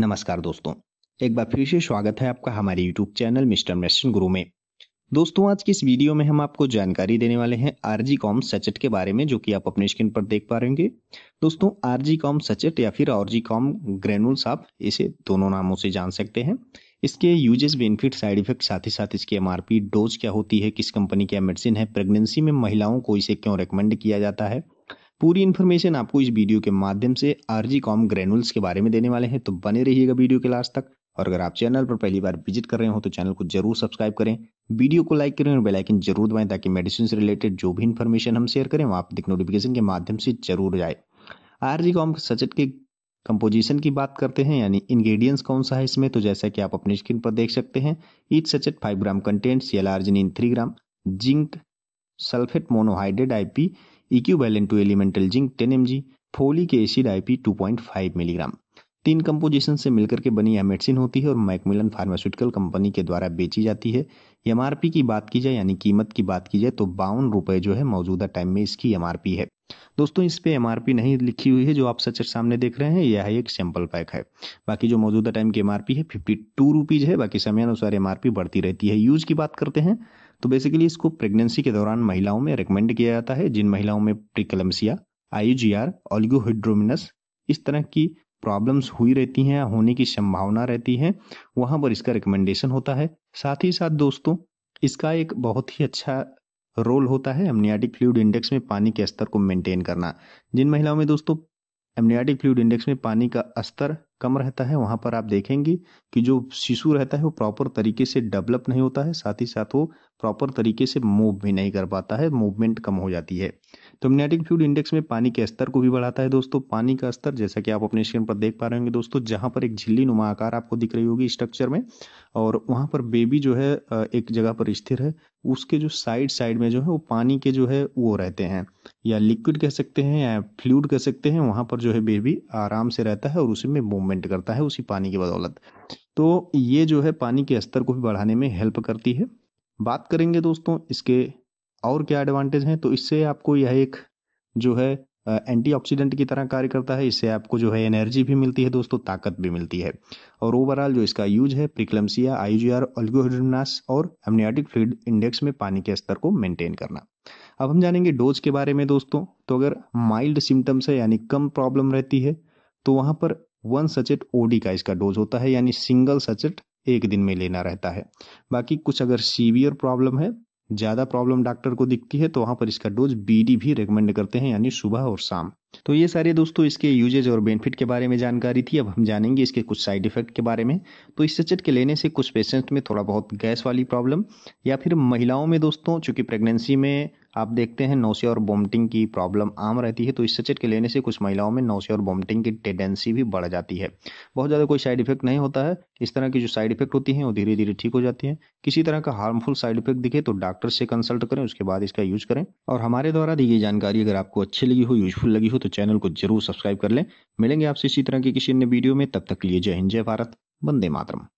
नमस्कार दोस्तों एक बार फिर से स्वागत है आपका हमारे यूट्यूब चैनल मिस्टर मैशन गुरु में दोस्तों आज की इस वीडियो में हम आपको जानकारी देने वाले हैं आरजी कॉम सचेट के बारे में जो कि आप अपने स्क्रीन पर देख पा रहे होंगे दोस्तों आरजी कॉम सचेट या फिर आरजी कॉम ग्रेनुल्स आप इसे दोनों नामों से जान सकते हैं इसके यूजेस बेनिफिट साइड इफेक्ट साथ ही साथ इसकी एम डोज क्या होती है किस कंपनी की मेडिसिन है प्रेगनेंसी में महिलाओं को इसे क्यों रिकमेंड किया जाता है पूरी इन्फॉर्मेशन आपको इस वीडियो के माध्यम से आरजी कॉम ग्रेनुल्स के बारे में देने वाले हैं तो बने रहिएगा वीडियो के लास्ट तक और अगर आप चैनल पर पहली बार विजिट कर रहे हो तो चैनल को जरूर सब्सक्राइब करें वीडियो को लाइक करें और बेलाइकन जरूर दबाएं ताकि मेडिसिन से रिलेटेड जो भी इन्फॉर्मेशन हम शेयर करें वहाँ आप नोटिफिकेशन के माध्यम से जरूर जाए आर जी कॉम सचेट के कंपोजिशन की बात करते हैं यानी इंग्रेडिएंट्स कौन सा है इसमें तो जैसा कि आप अपनी स्क्रीन पर देख सकते हैं each sachet five gram contents C L arginine three gram zinc sulphate monohydrate IP equivalent to elemental zinc ten 10 mg folic acid IP five milligram तीन कंपोजिशन से मिलकर के बनी यह मेडिसिन होती है और मैकमिलन फार्मास्यूटिकल कंपनी के द्वारा बेची जाती है एम की बात की जाए यानी कीमत की बात की जाए तो बावन रुपये जो है मौजूदा टाइम में इसकी एम है दोस्तों इस पर एम नहीं लिखी हुई है जो आप सचर सामने देख रहे हैं यह एक सैंपल पैक है बाकी जो मौजूदा टाइम की एम है फिफ्टी टू रुपीज़ है बाकी समयानुसार एम बढ़ती रहती है यूज की बात करते हैं तो बेसिकली इसको प्रेगनेंसी के दौरान महिलाओं में रिकमेंड किया जाता है जिन महिलाओं में प्रिकलम्सिया आई जी आर ऑलिगोहिड्रोमिनस इस तरह की प्रॉब्लम्स हुई रहती हैं होने की संभावना रहती है वहाँ पर इसका रिकमेंडेशन होता है साथ ही साथ दोस्तों इसका एक बहुत ही अच्छा रोल होता है एमनियाटिक फ्लूड इंडेक्स में पानी के स्तर को मेंटेन करना जिन महिलाओं में दोस्तों एमनियाटिक फ्लूड इंडेक्स में पानी का स्तर कम रहता है वहाँ पर आप देखेंगे कि जो शिशु रहता है वो प्रॉपर तरीके से डेवलप नहीं होता है साथ ही साथ वो प्रॉपर तरीके से मूव भी नहीं कर पाता है मूवमेंट कम हो जाती है मैग्नेटिक फ्यूल इंडेक्स में पानी के स्तर को भी बढ़ाता है दोस्तों पानी का स्तर जैसा कि आप अपने स्क्रीन पर देख पा रहे होंगे दोस्तों जहाँ पर एक झिल्ली नुमा आकार आपको दिख रही होगी स्ट्रक्चर में और वहाँ पर बेबी जो है एक जगह पर स्थिर है उसके जो साइड साइड में जो है वो पानी के जो है वो रहते हैं या लिक्विड कह सकते हैं या फ्लूड कह सकते हैं वहाँ पर जो है बेबी आराम से रहता है और उसी में मूवमेंट करता है उसी पानी की बदौलत तो ये जो है पानी के स्तर को भी बढ़ाने में हेल्प करती है बात करेंगे दोस्तों इसके और क्या एडवांटेज हैं तो इससे आपको यह एक जो है एंटीऑक्सीडेंट की तरह कार्य करता है इससे आपको जो है एनर्जी भी मिलती है दोस्तों ताकत भी मिलती है और ओवरऑल जो इसका यूज है प्रिक्लम्सिया आर ऑल्गोहिडोनास और एमनियाटिक फ्लूड इंडेक्स में पानी के स्तर को मेंटेन करना अब हम जानेंगे डोज के बारे में दोस्तों तो अगर माइल्ड सिम्टम्स है यानी कम प्रॉब्लम रहती है तो वहाँ पर वन सचेट ओडी का इसका डोज होता है यानी सिंगल सचेट एक दिन में लेना रहता है बाकी कुछ अगर सीवियर प्रॉब्लम है ज़्यादा प्रॉब्लम डॉक्टर को दिखती है तो वहाँ पर इसका डोज बीडी भी रेकमेंड करते हैं यानी सुबह और शाम तो ये सारे दोस्तों इसके यूजेज और बेनिफिट के बारे में जानकारी थी अब हम जानेंगे इसके कुछ साइड इफेक्ट के बारे में तो इस सचेट के लेने से कुछ पेशेंट में थोड़ा बहुत गैस वाली प्रॉब्लम या फिर महिलाओं में दोस्तों चूँकि प्रेगनेंसी में आप देखते हैं नौसिया और वॉमिटिंग की प्रॉब्लम आम रहती है तो इस सचेट के लेने से कुछ महिलाओं में नौसिया और वॉमिटिंग की टेंडेंसी भी बढ़ जाती है बहुत ज़्यादा कोई साइड इफेक्ट नहीं होता है इस तरह की जो साइड इफेक्ट होती हैं वो धीरे धीरे ठीक हो जाती हैं किसी तरह का हार्मफुल साइड इफेक्ट दिखे तो डॉक्टर से कंसल्ट करें उसके बाद इसका यूज करें और हमारे द्वारा दी गई जानकारी अगर आपको अच्छी लगी हो यूजफुल लगी हो तो चैनल को जरूर सब्सक्राइब कर लें मिलेंगे आपसे इसी तरह की किसी अन्य वीडियो में तब तक लिए जय हिंद जय भारत वंदे मातरम